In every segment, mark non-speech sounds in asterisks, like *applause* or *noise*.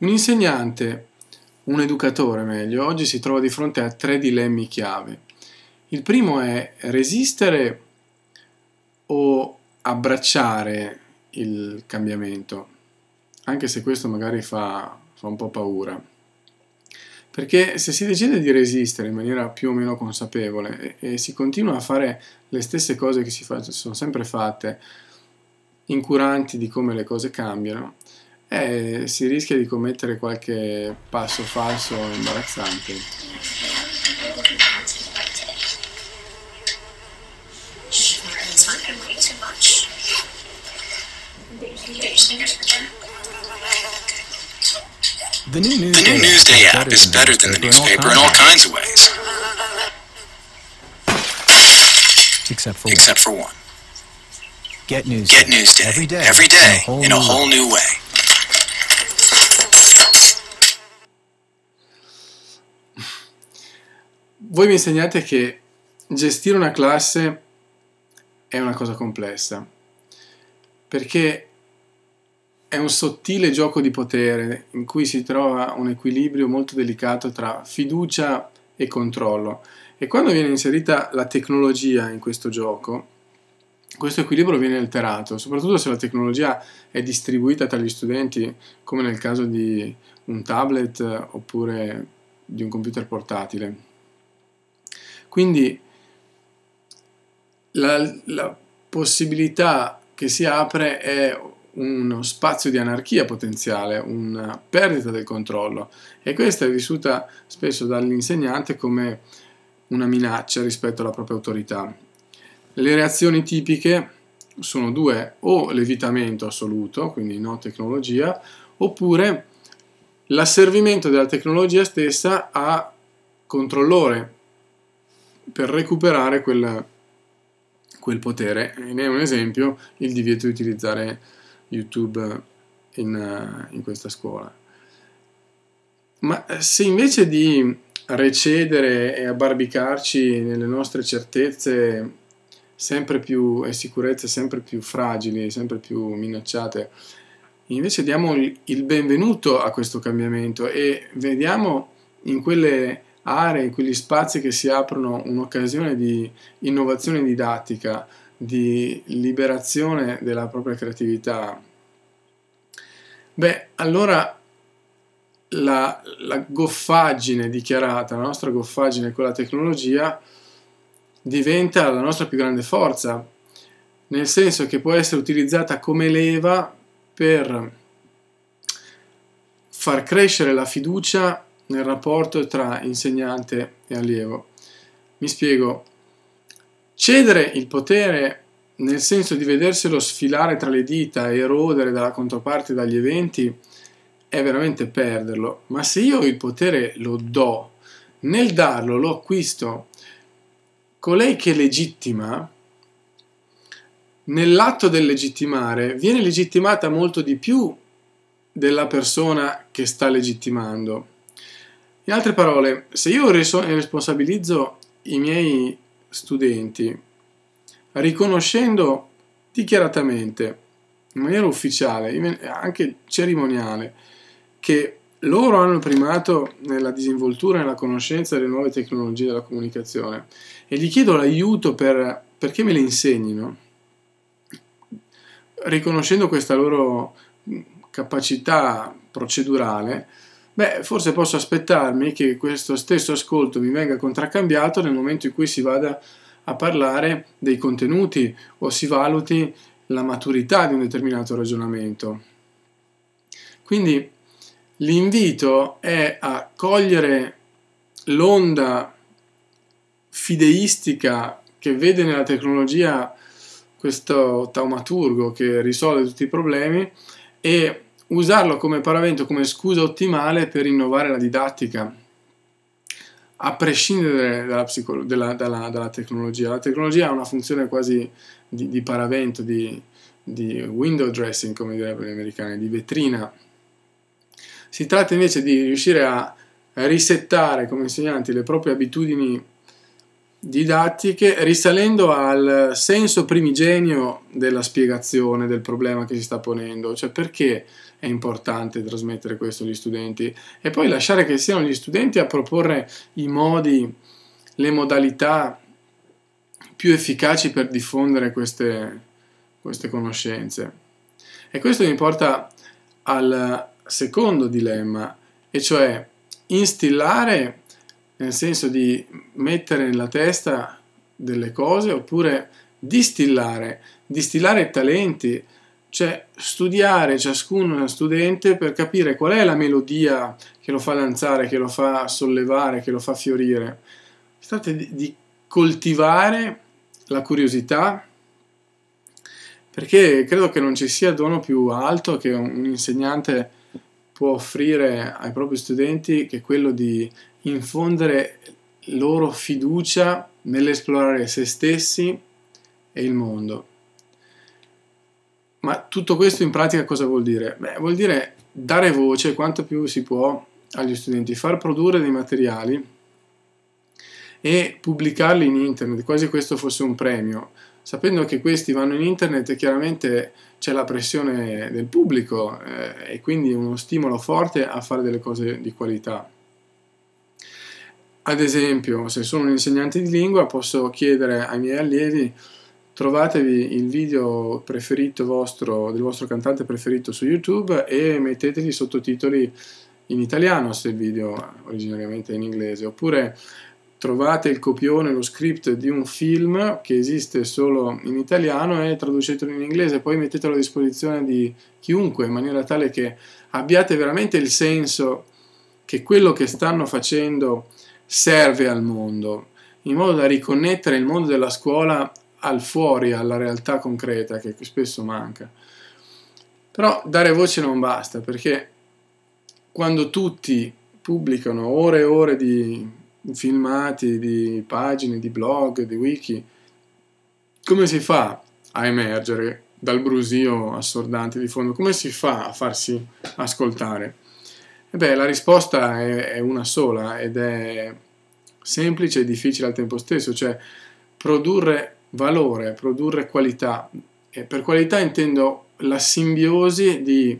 Un insegnante, un educatore meglio, oggi si trova di fronte a tre dilemmi chiave. Il primo è resistere o abbracciare il cambiamento, anche se questo magari fa, fa un po' paura. Perché se si decide di resistere in maniera più o meno consapevole e, e si continua a fare le stesse cose che si fa, sono sempre fatte, incuranti di come le cose cambiano, eh, si rischia di commettere qualche passo falso imbarazzante. The new Newsday app is better than the newspaper in all kinds of ways. Except for one. Get Newsday every day in a whole new way. voi mi insegnate che gestire una classe è una cosa complessa, perché è un sottile gioco di potere in cui si trova un equilibrio molto delicato tra fiducia e controllo. E quando viene inserita la tecnologia in questo gioco, questo equilibrio viene alterato, soprattutto se la tecnologia è distribuita tra gli studenti, come nel caso di un tablet oppure di un computer portatile. Quindi la, la possibilità che si apre è uno spazio di anarchia potenziale, una perdita del controllo e questa è vissuta spesso dall'insegnante come una minaccia rispetto alla propria autorità. Le reazioni tipiche sono due, o l'evitamento assoluto, quindi no tecnologia, oppure l'asservimento della tecnologia stessa a controllore, per recuperare quel, quel potere. E ne è un esempio il divieto di utilizzare YouTube in, in questa scuola. Ma eh, se invece di recedere e abbarbicarci nelle nostre certezze sempre più e sicurezze sempre più fragili, sempre più minacciate. Invece diamo il benvenuto a questo cambiamento e vediamo in quelle aree, in quegli spazi che si aprono un'occasione di innovazione didattica, di liberazione della propria creatività, beh, allora la, la goffaggine dichiarata, la nostra goffaggine con la tecnologia, diventa la nostra più grande forza, nel senso che può essere utilizzata come leva per far crescere la fiducia nel rapporto tra insegnante e allievo. Mi spiego. Cedere il potere nel senso di vederselo sfilare tra le dita e erodere dalla controparte dagli eventi è veramente perderlo, ma se io il potere lo do, nel darlo lo acquisto, colei che legittima, nell'atto del legittimare, viene legittimata molto di più della persona che sta legittimando. In altre parole, se io responsabilizzo i miei studenti riconoscendo dichiaratamente, in maniera ufficiale, e anche cerimoniale, che loro hanno primato nella disinvoltura e nella conoscenza delle nuove tecnologie della comunicazione e gli chiedo l'aiuto per, perché me le insegnino, riconoscendo questa loro mm, capacità procedurale, Beh, forse posso aspettarmi che questo stesso ascolto mi venga contraccambiato nel momento in cui si vada a parlare dei contenuti o si valuti la maturità di un determinato ragionamento. Quindi l'invito è a cogliere l'onda fideistica che vede nella tecnologia questo taumaturgo che risolve tutti i problemi e usarlo come paravento, come scusa ottimale per innovare la didattica, a prescindere dalla, dalla, dalla, dalla tecnologia. La tecnologia ha una funzione quasi di, di paravento, di, di, window dressing, come direbbero gli americani, di vetrina. Si tratta invece di riuscire a risettare come insegnanti le proprie abitudini didattiche risalendo al senso primigenio della spiegazione del problema che si sta ponendo, cioè perché è importante trasmettere questo agli studenti e poi lasciare che siano gli studenti a proporre i modi, le modalità più efficaci per diffondere queste, queste conoscenze. E questo mi porta al secondo dilemma, e cioè instillare, nel senso di mettere nella testa delle cose oppure distillare, distillare talenti, cioè studiare ciascun studente per capire qual è la melodia che lo fa lanciare, che lo fa sollevare, che lo fa fiorire. State di, di coltivare la curiosità perché credo che non ci sia dono più alto che un insegnante può offrire ai propri studenti che quello di infondere loro fiducia nell'esplorare se stessi e il mondo. Ma tutto questo in pratica cosa vuol dire? Beh, vuol dire dare voce quanto più si può agli studenti, far produrre dei materiali e pubblicarli in internet, quasi questo fosse un premio, sapendo che questi vanno in internet chiaramente c'è la pressione del pubblico eh, e quindi uno stimolo forte a fare delle cose di qualità. Ad esempio, se sono un insegnante di lingua, posso chiedere ai miei allievi trovatevi il video preferito vostro, del vostro cantante preferito su YouTube e mettetegli sottotitoli in italiano se il video originariamente è in inglese, oppure trovate il copione, lo script di un film che esiste solo in italiano e traducetelo in inglese, poi mettetelo a disposizione di chiunque in maniera tale che abbiate veramente il senso che quello che stanno facendo serve al mondo, in modo da riconnettere il mondo della scuola al fuori, alla realtà concreta che spesso manca. Però dare voce non basta, perché quando tutti pubblicano ore e ore di filmati, di pagine, di blog, di wiki, come si fa a emergere dal brusio assordante di fondo? Come si fa a farsi ascoltare? E eh beh, la risposta è, è una sola ed è semplice e difficile al tempo stesso, cioè produrre valore, produrre qualità. E per qualità intendo la simbiosi di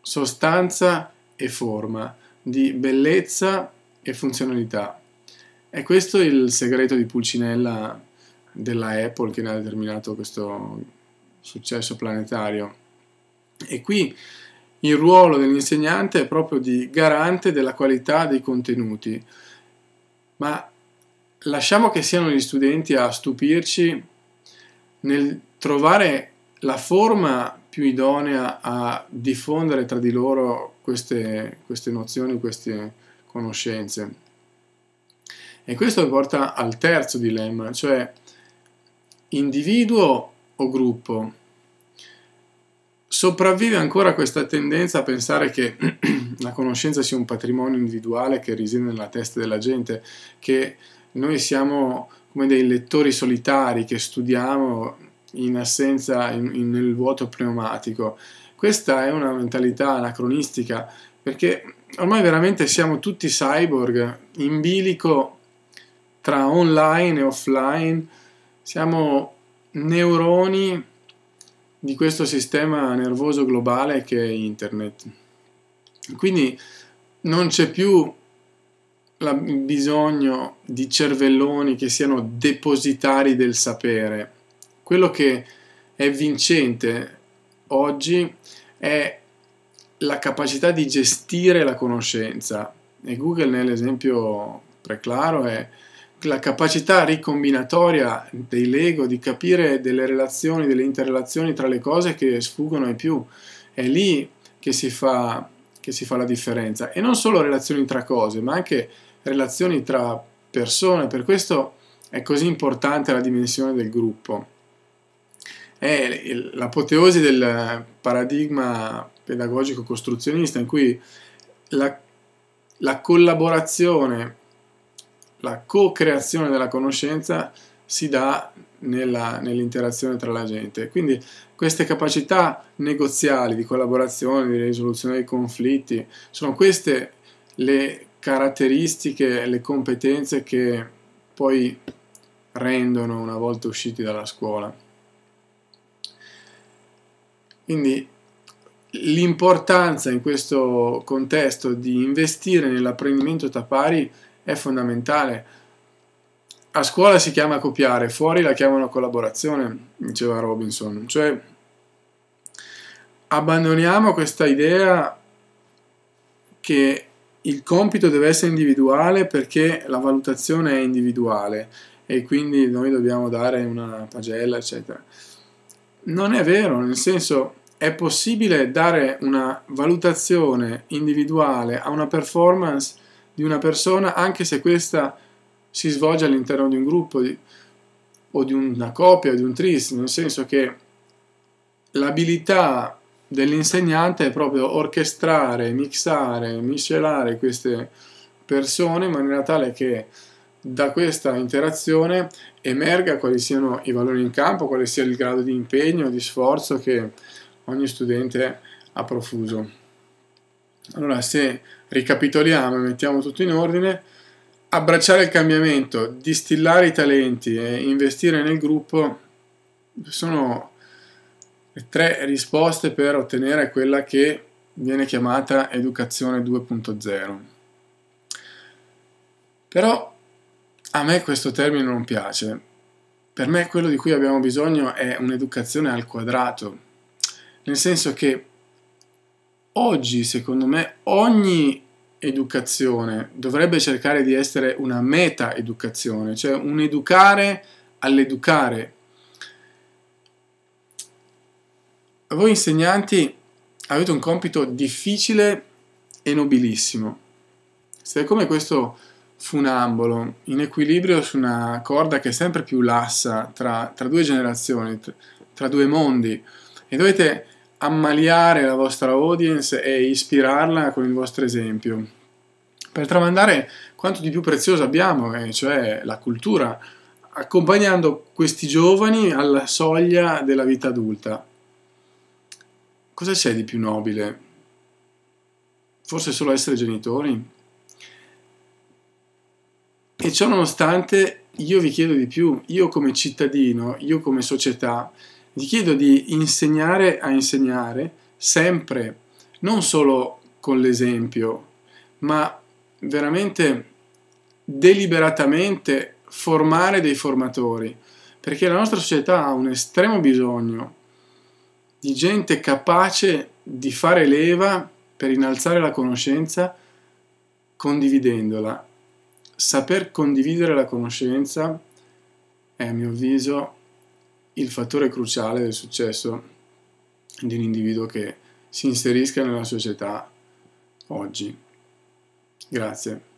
sostanza e forma, di bellezza e funzionalità. E questo è il segreto di Pulcinella della Apple che ne ha determinato questo successo planetario. E qui il ruolo dell'insegnante è proprio di garante della qualità dei contenuti, ma lasciamo che siano gli studenti a stupirci nel trovare la forma più idonea a diffondere tra di loro queste, queste nozioni, queste conoscenze. E questo mi porta al terzo dilemma, cioè individuo o gruppo sopravvive ancora questa tendenza a pensare che *clears throat* la conoscenza sia un patrimonio individuale che risiede nella testa della gente, che noi siamo come dei lettori solitari che studiamo in assenza, in, in, nel vuoto pneumatico. Questa è una mentalità anacronistica perché ormai veramente siamo tutti cyborg in bilico tra online e offline, siamo neuroni di questo sistema nervoso globale che è internet. Quindi non c'è più la, il bisogno di cervelloni che siano depositari del sapere. Quello che è vincente oggi è la capacità di gestire la conoscenza e Google nell'esempio preclaro è la capacità ricombinatoria dei Lego di capire delle relazioni, delle interrelazioni tra le cose che sfuggono ai più. È lì che si fa, che si fa la differenza. E non solo relazioni tra cose, ma anche relazioni tra persone. Per questo è così importante la dimensione del gruppo. È l'apoteosi del paradigma pedagogico costruzionista in cui la, la collaborazione la co-creazione della conoscenza si dà nell'interazione tra la gente. Quindi queste capacità negoziali di collaborazione, di risoluzione dei conflitti, sono queste le caratteristiche, le competenze che poi rendono una volta usciti dalla scuola. Quindi l'importanza in questo contesto di investire nell'apprendimento tapari è fondamentale. A scuola si chiama copiare, fuori la chiamano collaborazione, diceva Robinson. Cioè, abbandoniamo questa idea che il compito deve essere individuale perché la valutazione è individuale e quindi noi dobbiamo dare una pagella, eccetera. Non è vero, nel senso è possibile dare una valutazione individuale a una performance di una persona, anche se questa si svolge all'interno di un gruppo di, o di una coppia di un tris, nel senso che l'abilità dell'insegnante è proprio orchestrare, mixare, miscelare queste persone in maniera tale che da questa interazione emerga quali siano i valori in campo, quale sia il grado di impegno, di sforzo che ogni studente ha profuso. Allora, se ricapitoliamo e mettiamo tutto in ordine, abbracciare il cambiamento, distillare i talenti e investire nel gruppo sono le tre risposte per ottenere quella che viene chiamata educazione 2.0. Però a me questo termine non piace. Per me quello di cui abbiamo bisogno è un'educazione al quadrato, nel senso che oggi, secondo me, ogni educazione dovrebbe cercare di essere una meta-educazione, cioè un educare all'educare. Voi insegnanti avete un compito difficile e nobilissimo. Siete come questo funambolo in equilibrio su una corda che è sempre più lassa tra, tra due generazioni, tra due mondi e dovete ammaliare la vostra audience e ispirarla con il vostro esempio. Per tramandare quanto di più prezioso abbiamo, eh, cioè la cultura, accompagnando questi giovani alla soglia della vita adulta. Cosa c'è di più nobile? Forse solo essere genitori? E ciò nonostante io vi chiedo di più, io come cittadino, io come società, vi chiedo di insegnare a insegnare sempre, non solo con l'esempio, ma veramente deliberatamente formare dei formatori, perché la nostra società ha un estremo bisogno di gente capace di fare leva per innalzare la conoscenza condividendola. Saper condividere la conoscenza è a mio avviso il fattore cruciale del successo di un individuo che si inserisca nella società oggi. Grazie.